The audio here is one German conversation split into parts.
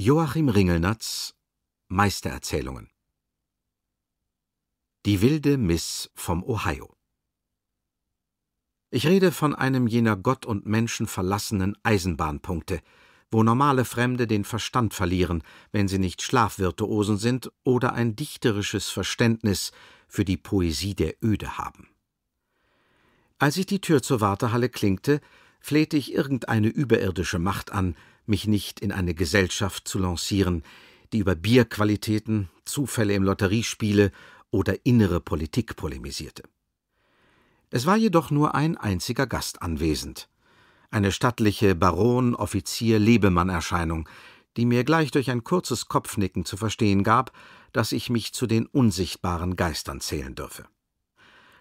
Joachim Ringelnatz Meistererzählungen Die wilde Miss vom Ohio Ich rede von einem jener Gott und Menschen verlassenen Eisenbahnpunkte, wo normale Fremde den Verstand verlieren, wenn sie nicht Schlafvirtuosen sind oder ein dichterisches Verständnis für die Poesie der Öde haben. Als ich die Tür zur Wartehalle klinkte, flehte ich irgendeine überirdische Macht an, mich nicht in eine Gesellschaft zu lancieren, die über Bierqualitäten, Zufälle im Lotteriespiele oder innere Politik polemisierte. Es war jedoch nur ein einziger Gast anwesend, eine stattliche Baron-Offizier-Lebemann-Erscheinung, die mir gleich durch ein kurzes Kopfnicken zu verstehen gab, dass ich mich zu den unsichtbaren Geistern zählen dürfe.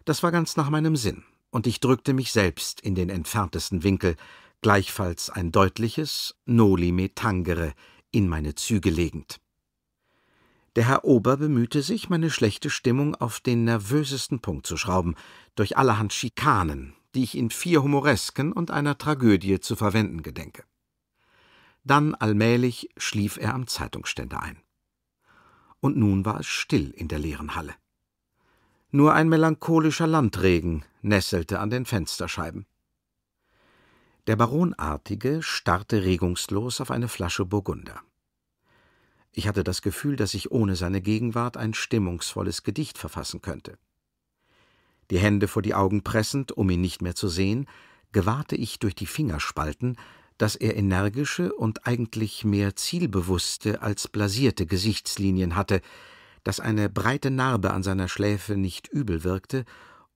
Das war ganz nach meinem Sinn, und ich drückte mich selbst in den entferntesten Winkel, gleichfalls ein deutliches Noli me tangere in meine Züge legend. Der Herr Ober bemühte sich, meine schlechte Stimmung auf den nervösesten Punkt zu schrauben, durch allerhand Schikanen, die ich in vier Humoresken und einer Tragödie zu verwenden gedenke. Dann allmählich schlief er am Zeitungsständer ein. Und nun war es still in der leeren Halle. Nur ein melancholischer Landregen nesselte an den Fensterscheiben. Der Baronartige starrte regungslos auf eine Flasche Burgunder. Ich hatte das Gefühl, dass ich ohne seine Gegenwart ein stimmungsvolles Gedicht verfassen könnte. Die Hände vor die Augen pressend, um ihn nicht mehr zu sehen, gewahrte ich durch die Fingerspalten, dass er energische und eigentlich mehr zielbewusste als blasierte Gesichtslinien hatte, dass eine breite Narbe an seiner Schläfe nicht übel wirkte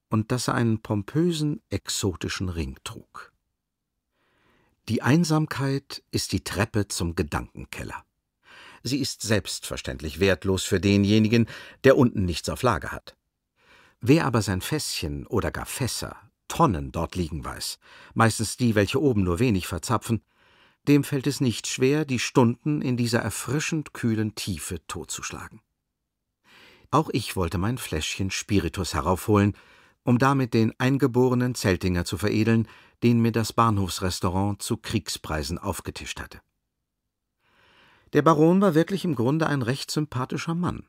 und dass er einen pompösen, exotischen Ring trug. Die Einsamkeit ist die Treppe zum Gedankenkeller. Sie ist selbstverständlich wertlos für denjenigen, der unten nichts auf Lager hat. Wer aber sein Fässchen oder gar Fässer, Tonnen dort liegen weiß, meistens die, welche oben nur wenig verzapfen, dem fällt es nicht schwer, die Stunden in dieser erfrischend kühlen Tiefe totzuschlagen. Auch ich wollte mein Fläschchen Spiritus heraufholen um damit den eingeborenen Zeltinger zu veredeln, den mir das Bahnhofsrestaurant zu Kriegspreisen aufgetischt hatte. Der Baron war wirklich im Grunde ein recht sympathischer Mann.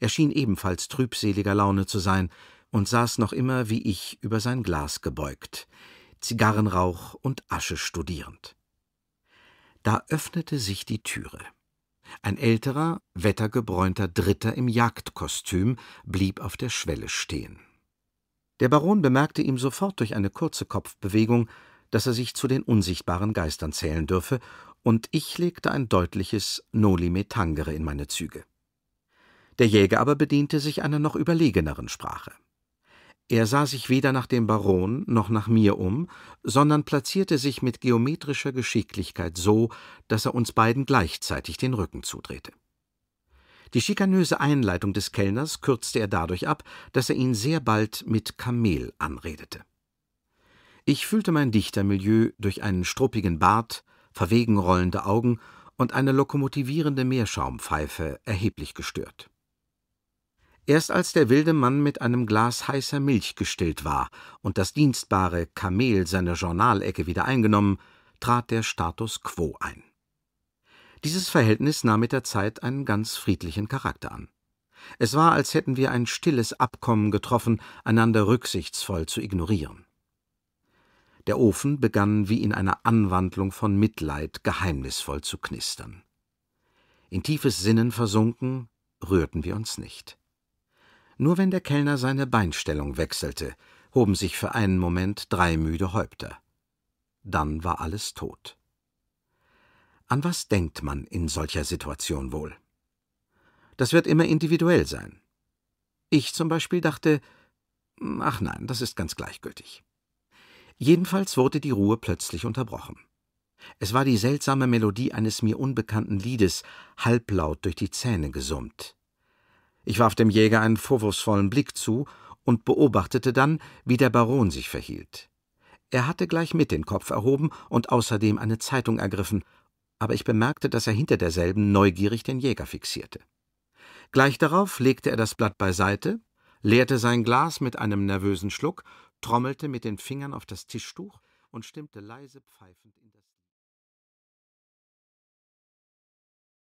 Er schien ebenfalls trübseliger Laune zu sein und saß noch immer wie ich über sein Glas gebeugt, Zigarrenrauch und Asche studierend. Da öffnete sich die Türe. Ein älterer, wettergebräunter Dritter im Jagdkostüm blieb auf der Schwelle stehen. Der Baron bemerkte ihm sofort durch eine kurze Kopfbewegung, dass er sich zu den unsichtbaren Geistern zählen dürfe, und ich legte ein deutliches Noli me tangere in meine Züge. Der Jäger aber bediente sich einer noch überlegeneren Sprache. Er sah sich weder nach dem Baron noch nach mir um, sondern platzierte sich mit geometrischer Geschicklichkeit so, dass er uns beiden gleichzeitig den Rücken zudrehte. Die schikanöse Einleitung des Kellners kürzte er dadurch ab, dass er ihn sehr bald mit Kamel anredete. Ich fühlte mein Dichtermilieu durch einen struppigen Bart, verwegen rollende Augen und eine lokomotivierende Meerschaumpfeife erheblich gestört. Erst als der wilde Mann mit einem Glas heißer Milch gestillt war und das dienstbare Kamel seine Journalecke wieder eingenommen, trat der Status quo ein. Dieses Verhältnis nahm mit der Zeit einen ganz friedlichen Charakter an. Es war, als hätten wir ein stilles Abkommen getroffen, einander rücksichtsvoll zu ignorieren. Der Ofen begann wie in einer Anwandlung von Mitleid geheimnisvoll zu knistern. In tiefes Sinnen versunken, rührten wir uns nicht. Nur wenn der Kellner seine Beinstellung wechselte, hoben sich für einen Moment drei müde Häupter. Dann war alles tot. An was denkt man in solcher Situation wohl? Das wird immer individuell sein. Ich zum Beispiel dachte, hm, ach nein, das ist ganz gleichgültig. Jedenfalls wurde die Ruhe plötzlich unterbrochen. Es war die seltsame Melodie eines mir unbekannten Liedes, halblaut durch die Zähne gesummt. Ich warf dem Jäger einen vorwurfsvollen Blick zu und beobachtete dann, wie der Baron sich verhielt. Er hatte gleich mit den Kopf erhoben und außerdem eine Zeitung ergriffen, aber ich bemerkte, dass er hinter derselben neugierig den Jäger fixierte. Gleich darauf legte er das Blatt beiseite, leerte sein Glas mit einem nervösen Schluck, trommelte mit den Fingern auf das Tischtuch und stimmte leise pfeifend in